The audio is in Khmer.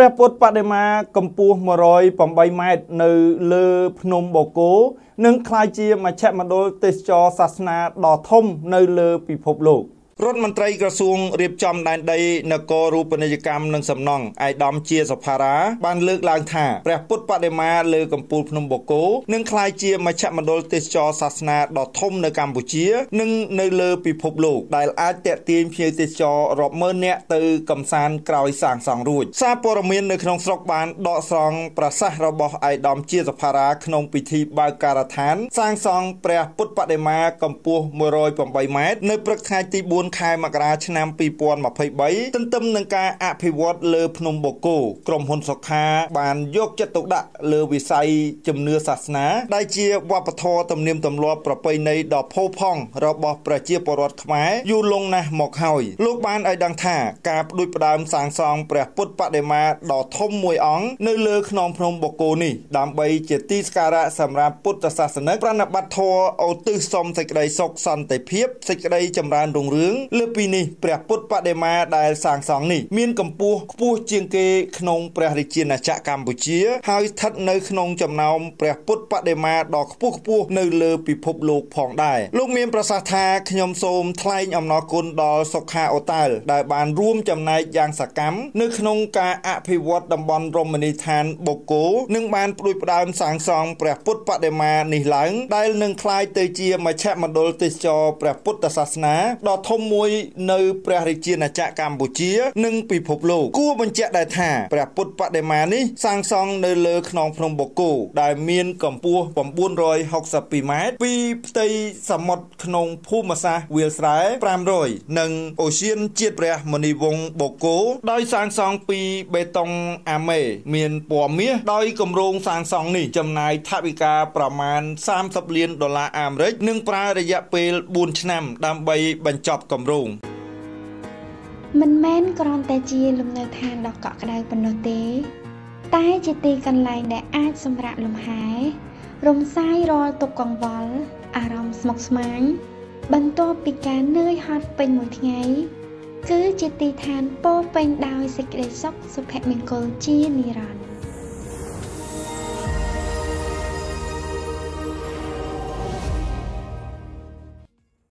ព្រះពុទ្ធបដិមាកម្ពស់108ម៉ែត្រនៅលើភ្នំបូកូនឹងក្លាយជាមជ្ឈមណ្ឌលទេសចរសាសនាដ៏ធំ នៅ លើពិភពលោក។រដ្ឋមន្ត្រីក្រសួងរៀបចំដែនដីនគររូបនីយកម្មនិងសំណង់ឯកឧត្តមជាសភារាបានលើកឡើងថាព្រះពុទ្ធបដិមាលើកំពូលភ្នំបូកូនឹងក្លាយជាមជ្ឈមណ្ឌលទេសចរសាសនាដ៏ធំនៅកម្ពុជានិងនៅលើពិភពលោកដែលអាចតេទៀងភ្ញៀវទេសចររាប់ម៉ឺននាក់ទៅកំសាន្តក្រោយសាងសង់រួចសារព័ត៌មាននៅក្នុងស្រុកបានដកស្រង់ប្រសាសន៍របស់ឯកឧត្តមជាសភារាក្នុងពិធីបើកការដ្ឋានសាងសង់ព្រះពុទ្ធបដិមាកម្ពស់108ម៉ែត្រនៅព្រឹកថ្ងៃទី4 4ខែមករាឆ្នាំ2023ទន្ទឹមនឹងការអភិវឌ្ឍលើភ្នំបូកូក្រុមហ៊ុនសុខា បានយកចិត្តទុកដាក់លើវិស័យជំនឿសាសនាដែលជាវប្បធម៌ទំនៀមទម្លាប់ប្រពៃណីដ៏ផូរផង់របស់ប្រជាពលរដ្ឋខ្មែរយូរលង់ណាស់មកហើយលោកបានឲ្យដឹងថា ការផ្ដួចផ្ដើមសាងសង់ព្រះពុទ្ធបដិមាដ៏ធំមួយអង្គនៅលើខ្នងភ្នំបូកូនេះដើម្បីជាទីសក្ការៈសម្រាប់ពុទ្ធសាសនិកប្រណិបត្តិធម៌ឧទ្ទិសសុំសេចក្តីសុខសន្តិភាពសេចក្តីចម្រើនរុងរឿងលើពីនេះព្រះពុទ្ធបដិមាដែលសាងសង់នេះមានកម្ពស់ខ្ពស់ជាងគេក្នុងព្រះរាជាណាចក្រកម្ពុជា ហើយស្ថិតនៅក្នុងចំណោមព្រះពុទ្ធបដិមាដ៏ខ្ពស់ខ្ពស់នៅលើ ពិភពលោក ផងដែរលោកមានប្រសាសន៍ថាខ្ញុំសូមថ្លែងអំណរគុណដល់សុខាអូតាលដែលបានរួមចំណែកយ៉ាងសកម្មនៅក្នុងការអភិវឌ្ឍតំបន់រមណីយដ្ឋានបូកគោនិងបានផ្ដួចផ្ដើមសាងសង់ព្រះពុទ្ធបដិមានេះឡើងដែលនឹងក្លាយទៅជាមជ្ឈមណ្ឌលទេសចរព្រះពុទ្ធសាសនាដ៏ធំមួយនៅព្រះរាជាណាចក្រកម្ពុជា និងពិភពលោកគួរបញ្ជាក់ដែរថាព្រះពុទ្ធបដិមានេះសាងសង់នៅលើខ្នងភ្នំបូកគោដែលមានកម្ពស់962ម៉ែត្រពីផ្ទៃសមុទ្រក្នុងភូមិសាស្ត្រវាលស្រែ500និងអូសៀនជាតិព្រះមនីវងศ์បូកគោដោយ សាងសង់ពីបេតុងអាមេ មានពណ៌មាសដោយគម្រោងសាងសង់នេះចំណាយថវិកាប្រមាណ30លានដុល្លារអាមេរិកនិងប្រើរយៈពេល4ឆ្នាំ ដើម្បីបញ្ចប់កំកំរូងមិនមែនគ្រាន់តែជាលំនៅឋានដ៏កក់ក្ដៅប៉ុណ្ណោះទេ តែជាទីកន្លែងដែលអាចសម្រាកលំហែរំសាយរាល់ទុក្ខកង្វល់អារម្មណ៍ស្មុគស្មាញបន្ទាប់ពីការនឿយហត់ពេញមួយថ្ងៃគឺជាទីឋានពោពេញដោយសេចក្តីសុខសុភមង្គលជានិរន្តរ៍